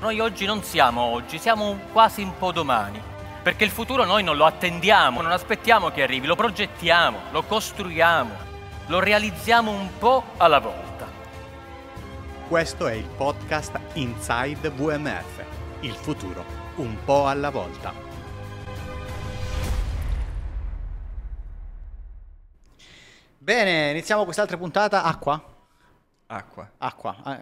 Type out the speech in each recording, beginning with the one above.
Noi oggi non siamo oggi, siamo quasi un po' domani, perché il futuro noi non lo attendiamo, non aspettiamo che arrivi, lo progettiamo, lo costruiamo, lo realizziamo un po' alla volta. Questo è il podcast Inside WMF, il futuro un po' alla volta. Bene, iniziamo quest'altra puntata. Acqua? Acqua. Acqua. Ah,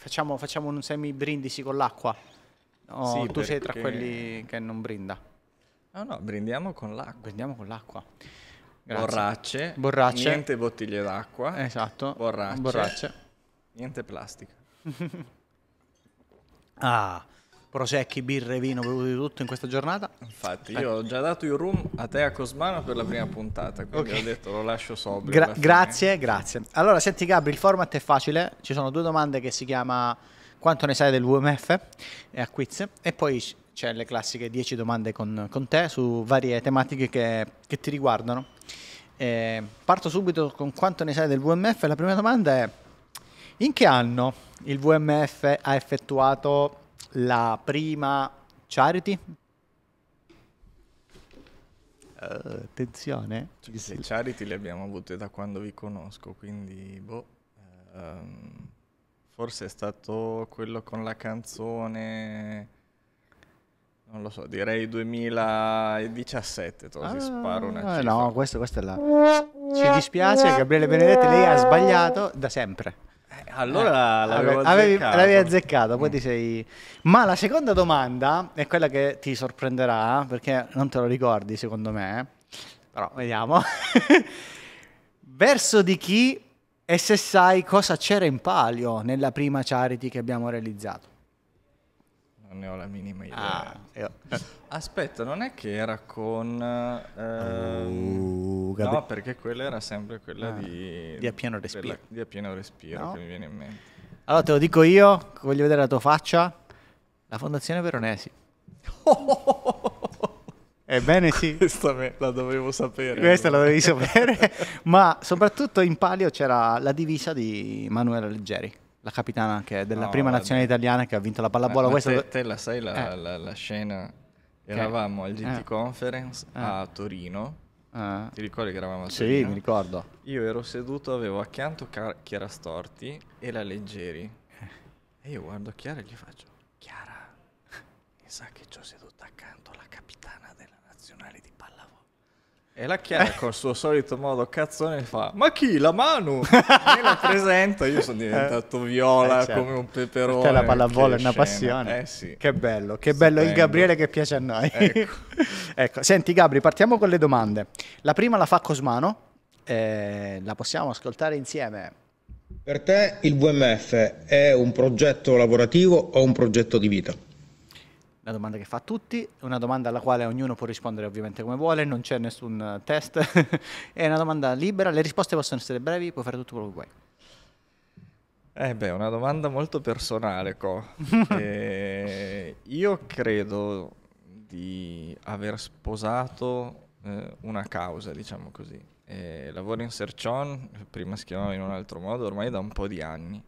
Facciamo, facciamo un semi brindisi con l'acqua. No, sì, tu perché... sei tra quelli che non brinda. No, no, brindiamo con l'acqua. Brindiamo con l'acqua. Grazie. Borracce, borracce. Niente bottiglie d'acqua. Esatto. Borracce. borracce. Niente plastica. ah prosecchi, birre, vino, bevuto di tutto in questa giornata. Infatti, ecco. io ho già dato il room a te a Cosmano per la prima puntata, quindi okay. ho detto lo lascio sobrio. Gra- grazie, grazie. Allora, senti Gabri, il format è facile, ci sono due domande che si chiama quanto ne sai dell'UMF WMF e a quiz e poi c'è le classiche 10 domande con, con, te su varie tematiche che, che ti riguardano. E parto subito con quanto ne sai dell'UMF, La prima domanda è in che anno il WMF ha effettuato la prima charity. Uh, attenzione. Cioè, le charity le abbiamo avute da quando vi conosco, quindi boh. Um, forse è stato quello con la canzone non lo so, direi 2017, te ah, sparo eh, una cifra. No, questo, questa è la... Ci dispiace, Gabriele Benedetti, lei ha sbagliato da sempre. Allora eh, l'avevo, avevi, azzeccato. l'avevi azzeccato, poi mm. ti sei... Ma la seconda domanda è quella che ti sorprenderà, perché non te lo ricordi secondo me, però vediamo. Verso di chi e se sai cosa c'era in palio nella prima charity che abbiamo realizzato? Non ne ho la minima idea. Ah. Aspetta, non è che era con... Uh, ehm, uh, no, perché quella era sempre quella ah, di... Di a pieno respiro. Quella, di a pieno respiro no? che mi viene in mente. Allora te lo dico io, voglio vedere la tua faccia. La Fondazione Veronesi. Ebbene sì. Questa la dovevo sapere. Questa la dovevi sapere. ma soprattutto in palio c'era la divisa di Manuela Leggeri la capitana che è della no, prima nazionale italiana che ha vinto la pallavolo. Ma Questa... te, te la sai la, eh. la, la scena? Eravamo al GT eh. Conference a eh. Torino. Ah. Ti ricordi che eravamo a Torino? Sì, mi ricordo. Io ero seduto, avevo accanto Chiara Storti e la Leggeri. Eh. E io guardo Chiara e gli faccio, Chiara, mi sa che ci ho seduto E la Chiara col suo solito modo cazzone fa Ma chi? La Manu? Me la presenta, io sono diventato eh, viola eh, certo. come un peperone Perché la pallavolo è una scena. passione eh, sì. Che bello, che Spendo. bello il Gabriele che piace a noi ecco. ecco. Senti Gabri, partiamo con le domande La prima la fa Cosmano eh, La possiamo ascoltare insieme Per te il VMF è un progetto lavorativo o un progetto di vita? La domanda che fa a tutti, una domanda alla quale ognuno può rispondere ovviamente come vuole, non c'è nessun eh, test, è una domanda libera, le risposte possono essere brevi, puoi fare tutto quello che vuoi. Eh beh, una domanda molto personale, Co. eh, io credo di aver sposato eh, una causa, diciamo così. Eh, lavoro in Sercion, prima si chiamava in un altro modo, ormai da un po' di anni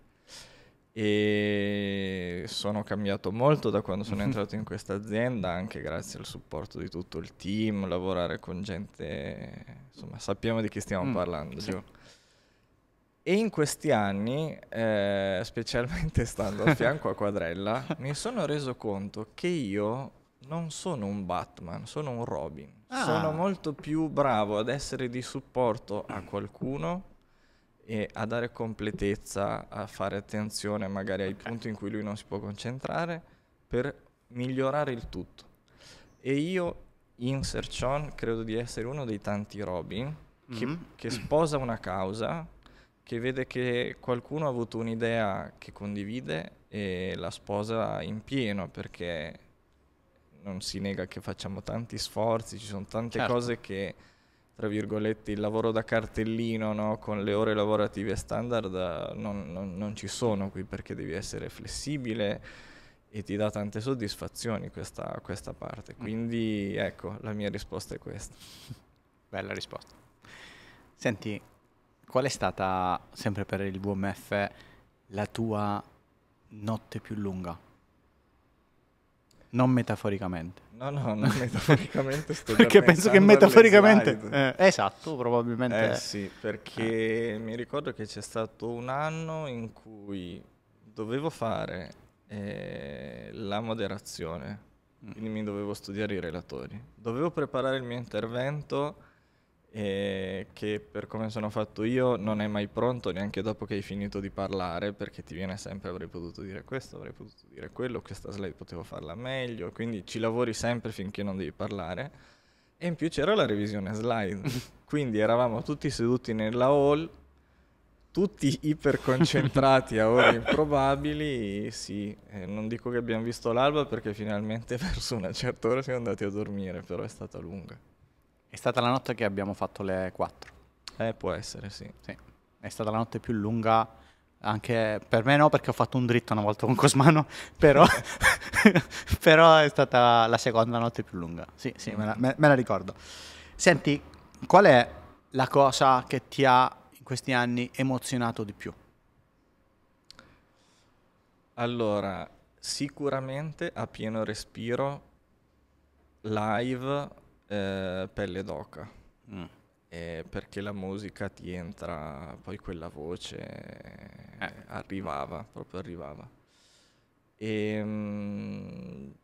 e sono cambiato molto da quando sono entrato in questa azienda, anche grazie al supporto di tutto il team, lavorare con gente, insomma, sappiamo di chi stiamo mm, parlando. Sì. E in questi anni, eh, specialmente stando a fianco a Quadrella, mi sono reso conto che io non sono un Batman, sono un Robin. Ah. Sono molto più bravo ad essere di supporto a qualcuno e a dare completezza, a fare attenzione magari ai punti in cui lui non si può concentrare per migliorare il tutto. E io in Search On credo di essere uno dei tanti Robin mm-hmm. che, che sposa una causa, che vede che qualcuno ha avuto un'idea che condivide e la sposa in pieno perché non si nega che facciamo tanti sforzi, ci sono tante certo. cose che tra virgolette, il lavoro da cartellino no? con le ore lavorative standard non, non, non, ci sono qui perché devi essere flessibile e ti dà tante soddisfazioni questa, questa parte. Mm. Quindi ecco, la mia risposta è questa. Bella risposta. Senti, qual è stata, sempre per il WMF, la tua notte più lunga? Non metaforicamente. No, no, non metaforicamente sto Perché penso che metaforicamente... Eh, esatto, probabilmente. Eh sì, perché eh. mi ricordo che c'è stato un anno in cui dovevo fare eh, la moderazione, mm. quindi mi dovevo studiare i relatori. Dovevo preparare il mio intervento eh, che per come sono fatto io non è mai pronto neanche dopo che hai finito di parlare perché ti viene sempre avrei potuto dire questo, avrei potuto dire quello, questa slide potevo farla meglio, quindi ci lavori sempre finché non devi parlare e in più c'era la revisione slide, quindi eravamo tutti seduti nella hall, tutti iperconcentrati a ore improbabili, sì, eh, non dico che abbiamo visto l'alba perché finalmente verso una certa ora siamo andati a dormire, però è stata lunga. È stata la notte che abbiamo fatto le 4. Eh, può essere, sì. sì. È stata la notte più lunga, anche per me no, perché ho fatto un dritto una volta con Cosmano, però, però è stata la seconda notte più lunga. Sì, sì, me la, me, me la ricordo. Senti, qual è la cosa che ti ha in questi anni emozionato di più? Allora, sicuramente a pieno respiro, live eh, pelle d'oca. Mm. Eh, perché la musica ti entra, poi quella voce eh. arrivava, proprio arrivava. E, ehm, mh,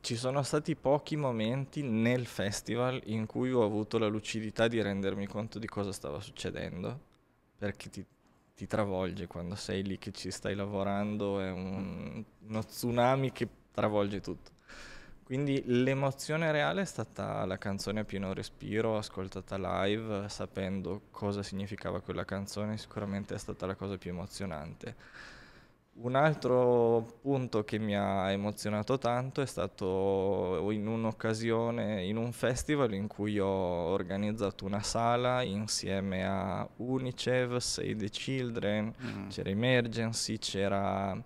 ci sono stati pochi momenti nel festival in cui ho avuto la lucidità di rendermi conto di cosa stava succedendo, perché ti, ti travolge quando sei lì che ci stai lavorando, è un, uno tsunami che travolge tutto. Quindi l'emozione reale è stata la canzone a pieno respiro, ascoltata live, sapendo cosa significava quella canzone, sicuramente è stata la cosa più emozionante. Un altro punto che mi ha emozionato tanto è stato in un'occasione, in un festival in cui ho organizzato una sala insieme a Unicef, Save the Children, mm. c'era Emergency, c'era...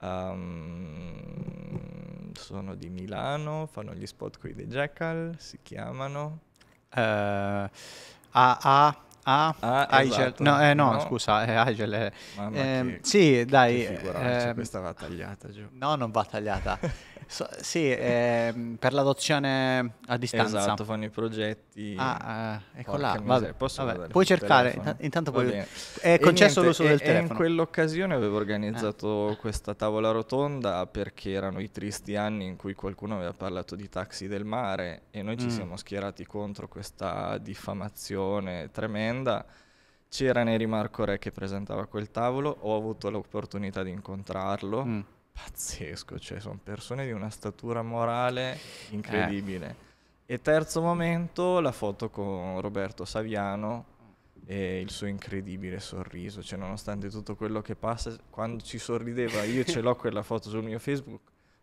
Um, sono di Milano, fanno gli spot con i The Jackal, si chiamano... Uh, a, a, a ah, Aigel, esatto. no, eh, no, no, scusa, eh, Aigel è... Eh, che, sì, dai... Che figuraccia, ehm, questa va tagliata giù. No, non va tagliata. So, sì, eh, per l'adozione a distanza. Esatto, fanno i progetti. Ah, eh, ecco là. Vabbè, vabbè, puoi cercare, telefono. intanto puoi... È concesso niente, l'uso e, del e in quell'occasione avevo organizzato eh. questa tavola rotonda perché erano i tristi anni in cui qualcuno aveva parlato di taxi del mare e noi ci mm. siamo schierati contro questa diffamazione tremenda. C'era Neri Marco Re che presentava quel tavolo, ho avuto l'opportunità di incontrarlo. Mm pazzesco, cioè sono persone di una statura morale eh. incredibile. Eh. E terzo momento la foto con Roberto Saviano e il suo incredibile sorriso, cioè nonostante tutto quello che passa, quando ci sorrideva io ce l'ho quella foto sul mio Facebook,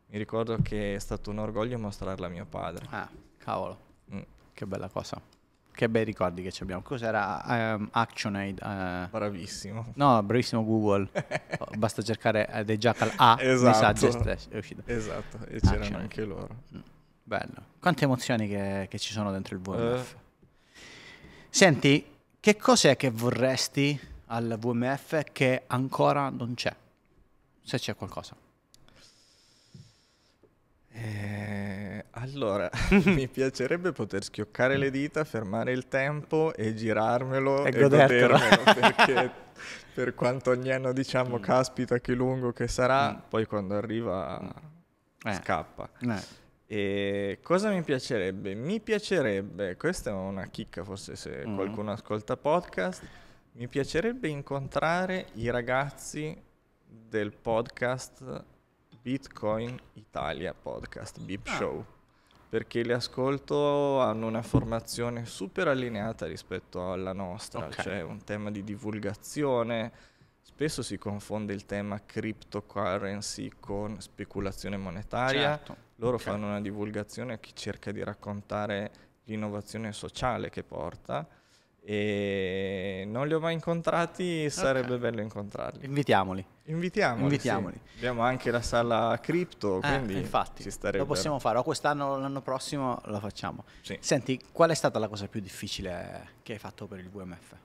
mi ricordo che è stato un orgoglio mostrarla a mio padre. Ah, cavolo, mm. che bella cosa. Che bei ricordi che abbiamo. Cos'era um, ActionAid? Uh, bravissimo. No, bravissimo Google. Basta cercare uh, The Jackal A. esatto. è uscito. Esatto, e Action c'erano Aid. anche loro. Mm, bello. Quante emozioni che, che ci sono dentro il WMF. Uh. Eh. Senti, che cos'è che vorresti al WMF che ancora non c'è? Se c'è qualcosa. Eh allora, mi piacerebbe poter schioccare le dita, fermare il tempo e girarmelo e, e godermelo perché per quanto ogni anno diciamo mm. caspita che lungo che sarà, mm. poi quando arriva mm. eh. scappa. Eh. E cosa mi piacerebbe? Mi piacerebbe, questa è una chicca forse se mm. qualcuno ascolta podcast, mi piacerebbe incontrare i ragazzi del podcast Bitcoin Italia Podcast, Bip ah. Show perché le ascolto hanno una formazione super allineata rispetto alla nostra, okay. cioè un tema di divulgazione. Spesso si confonde il tema cryptocurrency con speculazione monetaria. Certo. Loro okay. fanno una divulgazione che cerca di raccontare l'innovazione sociale che porta e non li ho mai incontrati, sarebbe okay. bello incontrarli. Invitiamoli. Invitiamoli. Invitiamoli. Sì. Abbiamo anche la sala cripto, eh, quindi eh, infatti, lo possiamo fare, o quest'anno o l'anno prossimo lo facciamo. Sì. Senti, qual è stata la cosa più difficile che hai fatto per il WMF?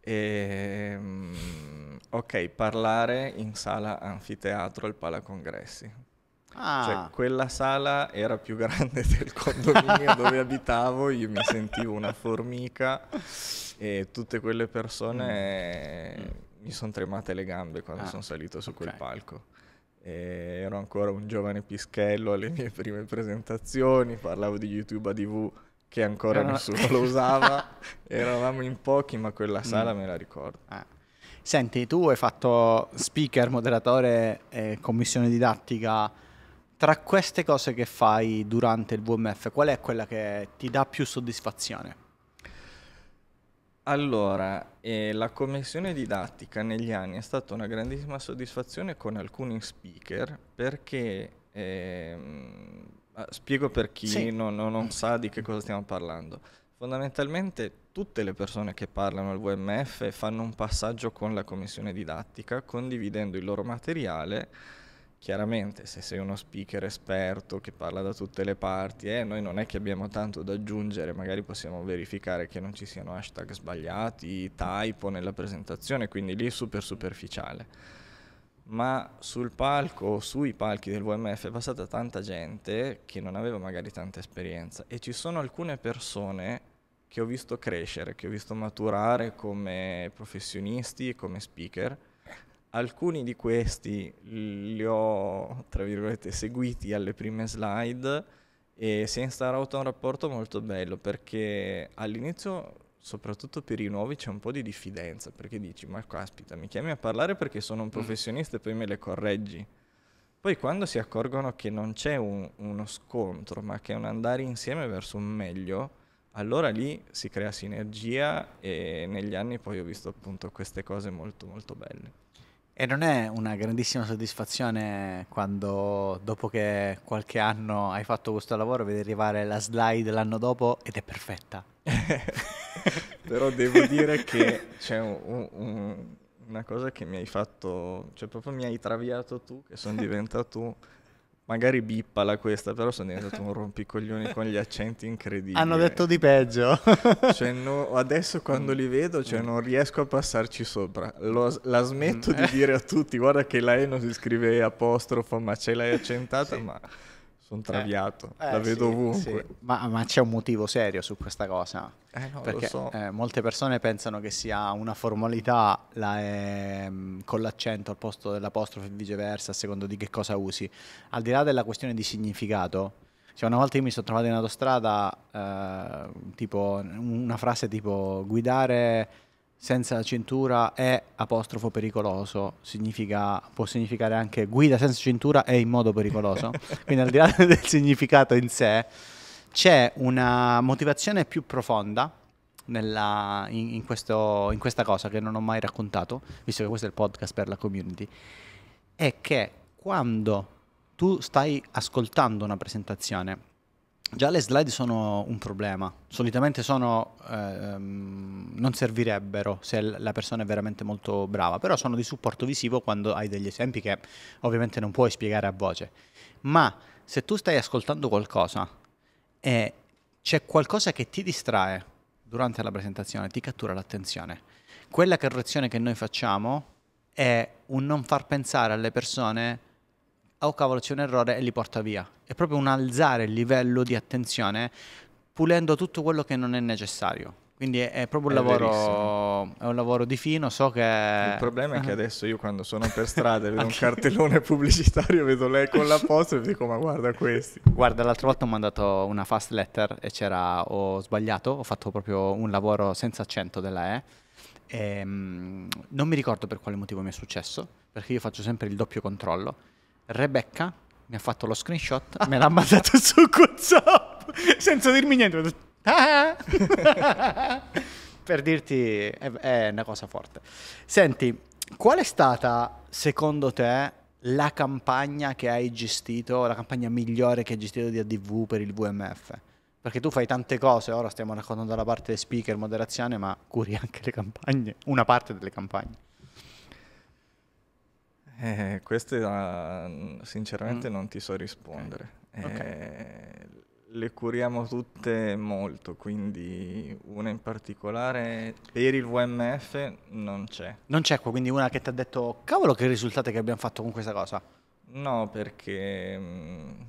Ehm, ok, parlare in sala anfiteatro al Palacongressi cioè, ah. Cioè, quella sala era più grande del condominio dove abitavo, io mi sentivo una formica e tutte quelle persone mm. mm. mi sono tremate le gambe quando ah. sono salito su okay. quel palco. E ero ancora un giovane pischello alle mie prime presentazioni, parlavo di YouTube a TV che ancora era... nessuno lo usava, eravamo in pochi ma quella mm. sala mm. me la ricordo. Ah. Senti, tu hai fatto speaker, moderatore, eh, commissione didattica tra queste cose che fai durante il VMF, qual è quella che ti dà più soddisfazione? Allora, eh, la commissione didattica negli anni è stata una grandissima soddisfazione con alcuni speaker perché, eh, spiego per chi sì. non, non, sa di che cosa stiamo parlando, fondamentalmente tutte le persone che parlano al VMF fanno un passaggio con la commissione didattica condividendo il loro materiale chiaramente se sei uno speaker esperto che parla da tutte le parti, eh, noi non è che abbiamo tanto da aggiungere, magari possiamo verificare che non ci siano hashtag sbagliati, typo nella presentazione, quindi lì è super superficiale. Ma sul palco sui palchi del VMF è passata tanta gente che non aveva magari tanta esperienza e ci sono alcune persone che ho visto crescere, che ho visto maturare come professionisti come speaker Alcuni di questi li ho, tra virgolette, seguiti alle prime slide e si è instaurato un rapporto molto bello perché all'inizio soprattutto per i nuovi c'è un po' di diffidenza perché dici ma caspita mi chiami a parlare perché sono un mm. professionista e poi me le correggi poi quando si accorgono che non c'è un, uno scontro ma che è un andare insieme verso un meglio allora lì si crea sinergia e negli anni poi ho visto appunto queste cose molto molto belle e non è una grandissima soddisfazione quando, dopo che qualche anno hai fatto questo lavoro, vedi arrivare la slide l'anno dopo ed è perfetta. Però devo dire che c'è un, un, una cosa che mi hai fatto, cioè proprio mi hai traviato tu, che sono diventato tu magari bippala questa, però sono diventato un rompicoglioni con gli accenti incredibili. Hanno detto di peggio. cioè, no, adesso quando li vedo cioè, non riesco a passarci sopra. Lo, la smetto di mm. dire a tutti, guarda che la E non si scrive apostrofo, ma ce l'hai accentata, sì. ma sono eh, traviato, eh, la vedo sì, ovunque. Sì. Ma, ma, c'è un motivo serio su questa cosa? Eh, no, Perché so. eh, molte persone pensano che sia una formalità la, ehm, con l'accento al posto dell'apostrofe e viceversa, a secondo di che cosa usi. Al di là della questione di significato, cioè una volta io mi sono trovato in autostrada, eh, tipo una frase tipo guidare senza cintura è apostrofo pericoloso, significa, può significare anche guida senza cintura e in modo pericoloso. Quindi al di là del significato in sé, c'è una motivazione più profonda nella, in, in, questo, in questa cosa che non ho mai raccontato, visto che questo è il podcast per la community, è che quando tu stai ascoltando una presentazione Già le slide sono un problema, solitamente sono, ehm, non servirebbero se la persona è veramente molto brava, però sono di supporto visivo quando hai degli esempi che ovviamente non puoi spiegare a voce. Ma se tu stai ascoltando qualcosa e c'è qualcosa che ti distrae durante la presentazione, ti cattura l'attenzione, quella correzione che noi facciamo è un non far pensare alle persone Ah, oh cavolo c'è un errore e li porta via. È proprio un alzare il livello di attenzione pulendo tutto quello che non è necessario. Quindi è, proprio un, è lavoro, è un lavoro di fino, so che... Il problema è che adesso io quando sono per strada e vedo un cartellone pubblicitario, vedo lei con la posta e dico ma guarda questi. Guarda, l'altra volta ho mandato una fast letter e c'era, ho sbagliato, ho fatto proprio un lavoro senza accento della E. E, ehm, non mi ricordo per quale motivo mi è successo, perché io faccio sempre il doppio controllo Rebecca mi ha fatto lo screenshot, me l'ha mandato su WhatsApp senza dirmi niente. Ah! per dirti è, è, una cosa forte. Senti, qual è stata secondo te la campagna che hai gestito, la campagna migliore che hai gestito di ADV per il VMF? Perché tu fai tante cose, ora stiamo raccontando la parte speaker, moderazione, ma curi anche le campagne, una parte delle campagne. Eh, questa mm, sinceramente mm. non ti so rispondere. Okay. Eh, le curiamo tutte molto, quindi una in particolare per il WMF non c'è. Non c'è qua, quindi una che ti ha detto cavolo che risultati che abbiamo fatto con questa cosa? No, perché mh, mm,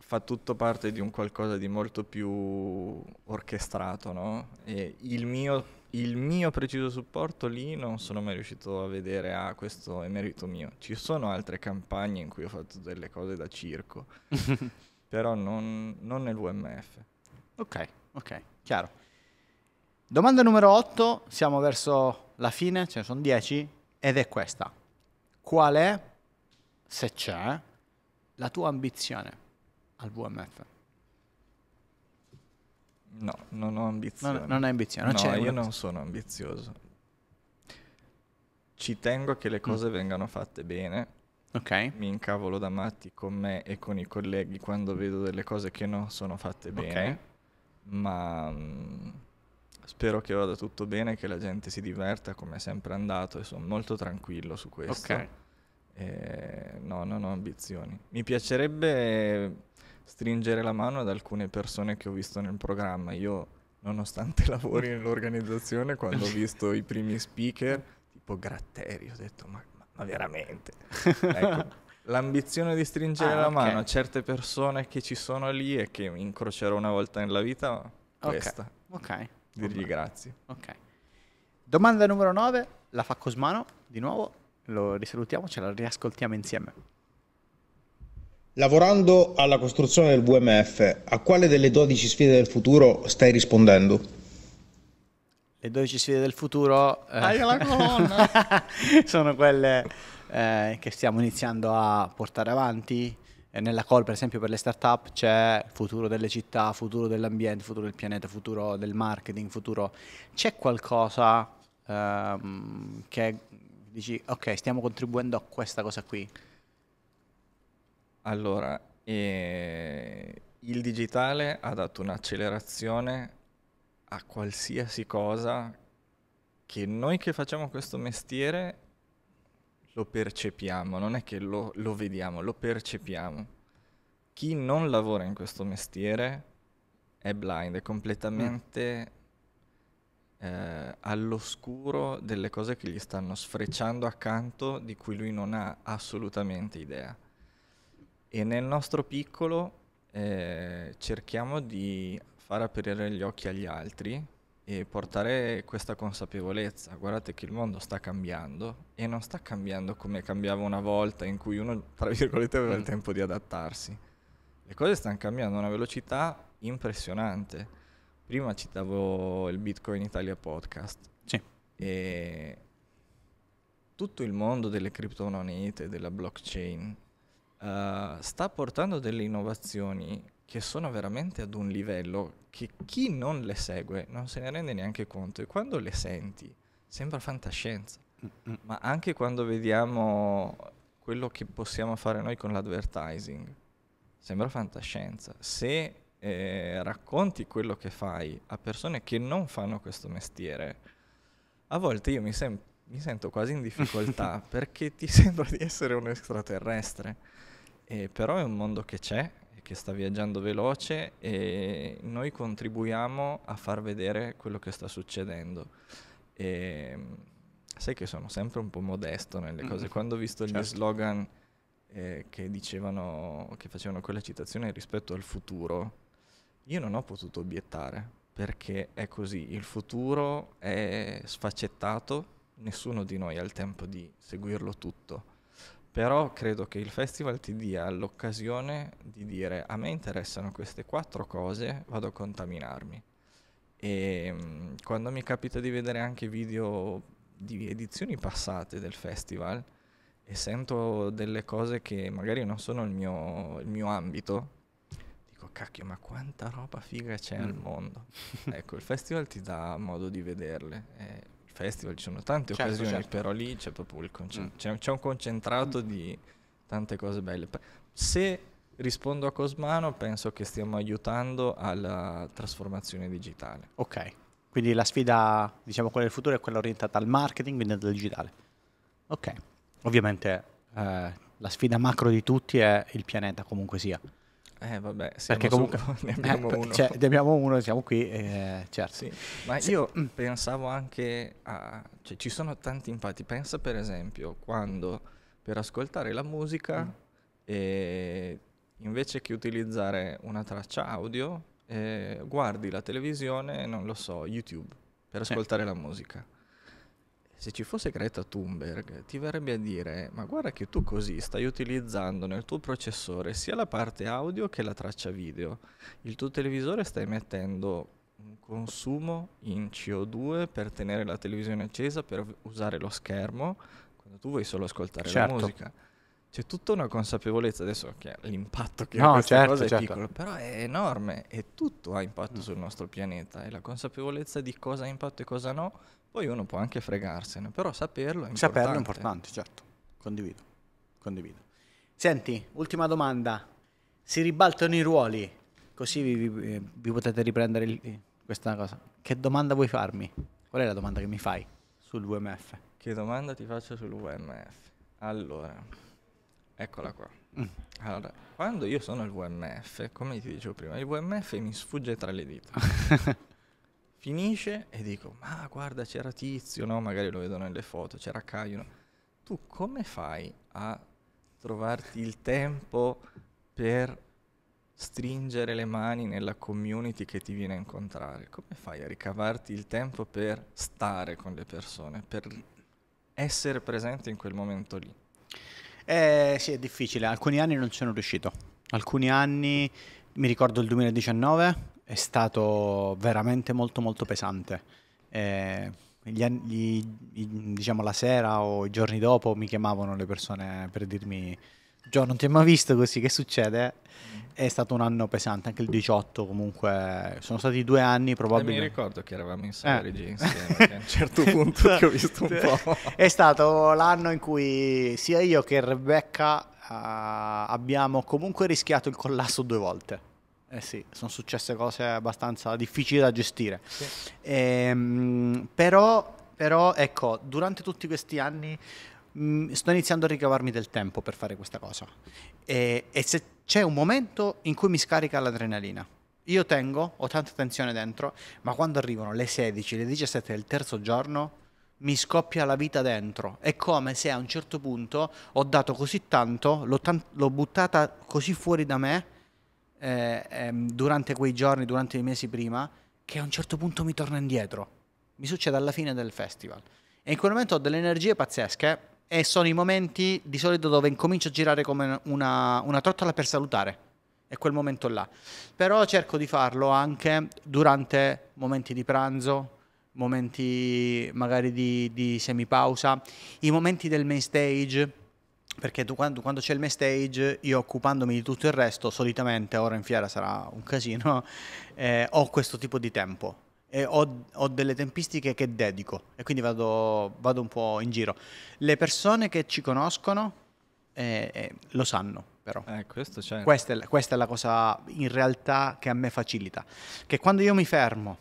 fa tutto parte di un qualcosa di molto più orchestrato, no? E il mio il mio preciso supporto lì non sono mai riuscito a vedere, ah, questo è merito mio. Ci sono altre campagne in cui ho fatto delle cose da circo, però non, non nell'UMF. Ok, ok, chiaro. Domanda numero 8, siamo verso la fine, ce ne sono 10, ed è questa. Qual è, se c'è, la tua ambizione al WMF? No, non ho ambizioni. Non, non hai ambizioni? Non no, io non sono ambizioso. Ci tengo che le mm. cose mm. vengano fatte bene. Ok. Mi incavolo da matti con me e con i colleghi quando vedo delle cose che non sono fatte bene. Ok. Ma mh, mm, spero che vada tutto bene, che la gente si diverta come è sempre andato e sono molto tranquillo su questo. Ok. Eh, no, non ho ambizioni. Mi piacerebbe stringere la mano ad alcune persone che ho visto nel programma. Io, nonostante lavori nell'organizzazione, quando ho visto i primi speaker, tipo Gratteri, ho detto, ma, ma, ma veramente? ecco, l'ambizione di stringere ah, la okay. mano a certe persone che ci sono lì e che incrocerò una volta nella vita, okay. questa. Ok. Dirgli okay. grazie. Ok. Domanda numero 9, la fa Cosmano, di nuovo, lo risalutiamo, ce la riascoltiamo insieme. Lavorando alla costruzione del WMF, a quale delle 12 sfide del futuro stai rispondendo? Le 12 sfide del futuro eh, sono quelle eh, che stiamo iniziando a portare avanti. Eh, nella call, per esempio, per le start-up c'è futuro delle città, futuro dell'ambiente, futuro del pianeta, futuro del marketing, futuro... C'è qualcosa ehm, che dici, ok, stiamo contribuendo a questa cosa qui? Allora, eh, il digitale ha dato un'accelerazione a qualsiasi cosa che noi che facciamo questo mestiere lo percepiamo, non è che lo, lo vediamo, lo percepiamo. Chi non lavora in questo mestiere è blind, è completamente mm. eh, all'oscuro delle cose che gli stanno sfrecciando accanto di cui lui non ha assolutamente idea e nel nostro piccolo eh, cerchiamo di far aprire gli occhi agli altri e portare questa consapevolezza. Guardate che il mondo sta cambiando e non sta cambiando come cambiava una volta in cui uno, tra virgolette, aveva il mm. tempo di adattarsi. Le cose stanno cambiando a una velocità impressionante. Prima citavo il Bitcoin Italia podcast. Sì. E tutto il mondo delle criptomonete, della blockchain, eh, sta portando delle innovazioni che sono veramente ad un livello che chi non le segue non se ne rende neanche conto e quando le senti sembra fantascienza. Mm-hmm. Ma anche quando vediamo quello che possiamo fare noi con l'advertising, sembra fantascienza. Se eh, racconti quello che fai a persone che non fanno questo mestiere, a volte io mi, sem- mi sento quasi in difficoltà perché ti sembra di essere un extraterrestre. Eh, però è un mondo che c'è, che sta viaggiando veloce e noi contribuiamo a far vedere quello che sta succedendo. E, sai che sono sempre un po' modesto nelle cose. Mm-hmm. Quando ho visto certo. gli slogan eh, che dicevano, che facevano quella citazione rispetto al futuro, io non ho potuto obiettare perché è così. Il futuro è sfaccettato, nessuno di noi ha il tempo di seguirlo tutto però credo che il festival ti dia l'occasione di dire a me interessano queste quattro cose, vado a contaminarmi. E mm, quando mi capita di vedere anche video di edizioni passate del festival e sento delle cose che magari non sono il mio, il mio ambito, dico cacchio ma quanta roba figa c'è mm. al mondo. ecco, il festival ti dà modo di vederle. Eh, festival, ci sono tante certo, occasioni, certo. però lì c'è proprio il concentrato, mm. c'è, c'è, un concentrato mm. di tante cose belle. Se rispondo a Cosmano, penso che stiamo aiutando alla trasformazione digitale. Ok, quindi la sfida, diciamo quella del futuro, è quella orientata al marketing, quindi al digitale. Ok, ovviamente eh, la sfida macro di tutti è il pianeta comunque sia. Eh vabbè, perché comunque su, ne eh, abbiamo eh, uno. Cioè, ne abbiamo uno, siamo qui, eh, certo. Sì, ma sì. io pensavo anche a... Cioè, ci sono tanti impatti. Pensa per esempio quando per ascoltare la musica mm. eh, invece che utilizzare una traccia audio eh, guardi la televisione, non lo so, YouTube per eh. ascoltare la musica se ci fosse Greta Thunberg, ti verrebbe a dire, ma guarda che tu così stai utilizzando nel tuo processore sia la parte audio che la traccia video. Il tuo televisore stai mettendo un consumo in CO2 per tenere la televisione accesa, per usare lo schermo, quando tu vuoi solo ascoltare certo. la musica. C'è tutta una consapevolezza adesso che l'impatto che no, ha questa certo, cosa è certo. piccolo, però è enorme e tutto ha impatto mm. sul nostro pianeta e la consapevolezza di cosa ha impatto e cosa no poi uno può anche fregarsene, però saperlo è importante. Saperlo è importante, certo. Condivido. Condivido. Senti, ultima domanda. Si ribaltano i ruoli, così vi, vi, eh, vi potete riprendere il, eh, questa cosa. Che domanda vuoi farmi? Qual è la domanda che mi fai sull'UMF? Che domanda ti faccio sull'UMF? Allora, eccola qua. Mm. Allora, quando io sono al WMF, come ti dicevo prima, il WMF mi sfugge tra le dita. Finisce e dico, ma guarda c'era Tizio, no? Magari lo vedo nelle foto, c'era Caio. No? Tu come fai a trovarti il tempo per stringere le mani nella community che ti viene a incontrare? Come fai a ricavarti il tempo per stare con le persone, per essere presente in quel momento lì? Eh, sì, è difficile. Alcuni anni non sono riuscito. Alcuni anni, mi ricordo il 2019, è stato veramente molto molto pesante. Eh, gli, gli, diciamo la sera o i giorni dopo mi chiamavano le persone per dirmi Gio non ti ho mai visto così, che succede? È stato un anno pesante, anche il 18 comunque, sono stati due anni probabilmente. mi ricordo che eravamo in Serigi eh. a un certo punto ti ho visto un po'. È stato l'anno in cui sia io che Rebecca uh, abbiamo comunque rischiato il collasso due volte. Eh sì, sono successe cose abbastanza difficili da gestire. Sì. Ehm, però, però, ecco, durante tutti questi anni mh, mm, sto iniziando a ricavarmi del tempo per fare questa cosa. E, e se c'è un momento in cui mi scarica l'adrenalina, io tengo, ho tanta tensione dentro, ma quando arrivano le 16, le 17 del terzo giorno, mi scoppia la vita dentro. È come se a un certo punto ho dato così tanto, l'ho, tan- l'ho buttata così fuori da me eh, ehm, durante quei giorni, durante i mesi prima, che a un certo punto mi torna indietro. Mi succede alla fine del festival. E in quel momento ho delle energie pazzesche e sono i momenti di solito dove incomincio a girare come una, una trottola per salutare. È quel momento là. Però cerco di farlo anche durante momenti di pranzo, momenti magari di, di semipausa, i momenti del main stage perché tu, quando, quando c'è il main stage, io occupandomi di tutto il resto, solitamente ora in fiera sarà un casino, eh, ho questo tipo di tempo. E ho, ho, delle tempistiche che dedico e quindi vado, vado, un po' in giro. Le persone che ci conoscono eh, eh, lo sanno però. Eh, certo. questa, è, questa è la cosa in realtà che a me facilita. Che quando io mi fermo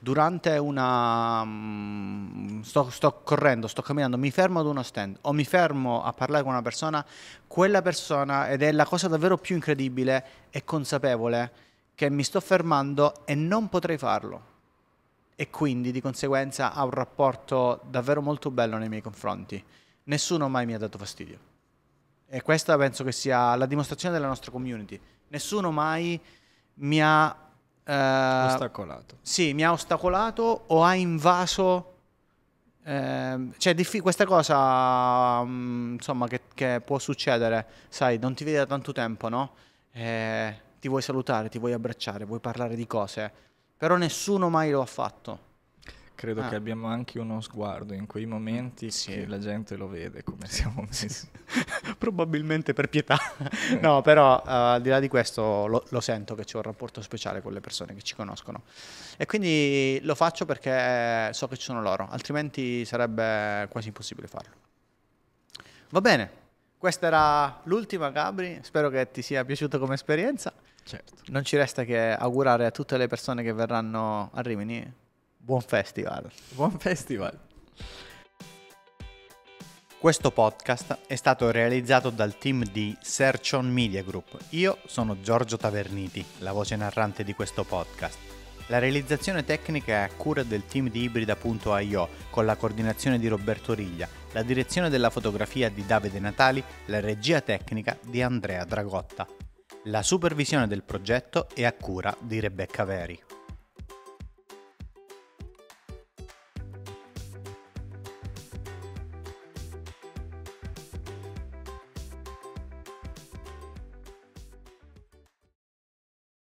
durante una... Mm, sto, sto, correndo, sto camminando, mi fermo ad uno stand o mi fermo a parlare con una persona, quella persona, ed è la cosa davvero più incredibile, è consapevole che mi sto fermando e non potrei farlo. E quindi di conseguenza ha un rapporto davvero molto bello nei miei confronti. Nessuno mai mi ha dato fastidio. E questa penso che sia la dimostrazione della nostra community. Nessuno mai mi ha eh, ostacolato. Sì, mi ha ostacolato o ha invaso ehm, cioè, questa cosa, mm, insomma, che, che, può succedere, sai, non ti vedi da tanto tempo, no? Eh, ti vuoi salutare, ti vuoi abbracciare, vuoi parlare di cose, però nessuno mai lo ha fatto. Credo ah. che abbiamo anche uno sguardo in quei momenti mm, sì. che la gente lo vede come siamo messi. Probabilmente per pietà. Eh. no, però uh, al di là di questo lo, lo sento che c'è un rapporto speciale con le persone che ci conoscono. E quindi lo faccio perché so che ci sono loro, altrimenti sarebbe quasi impossibile farlo. Va bene, questa era l'ultima Gabri, spero che ti sia piaciuta come esperienza. Certo. Non ci resta che augurare a tutte le persone che verranno a Rimini Buon festival. Buon festival. Questo podcast è stato realizzato dal team di Sercion Media Group. Io sono Giorgio Taverniti, la voce narrante di questo podcast. La realizzazione tecnica è a cura del team di ibrida.io con la coordinazione di Roberto Riglia, la direzione della fotografia di Davide Natali, la regia tecnica di Andrea Dragotta. La supervisione del progetto è a cura di Rebecca Veri.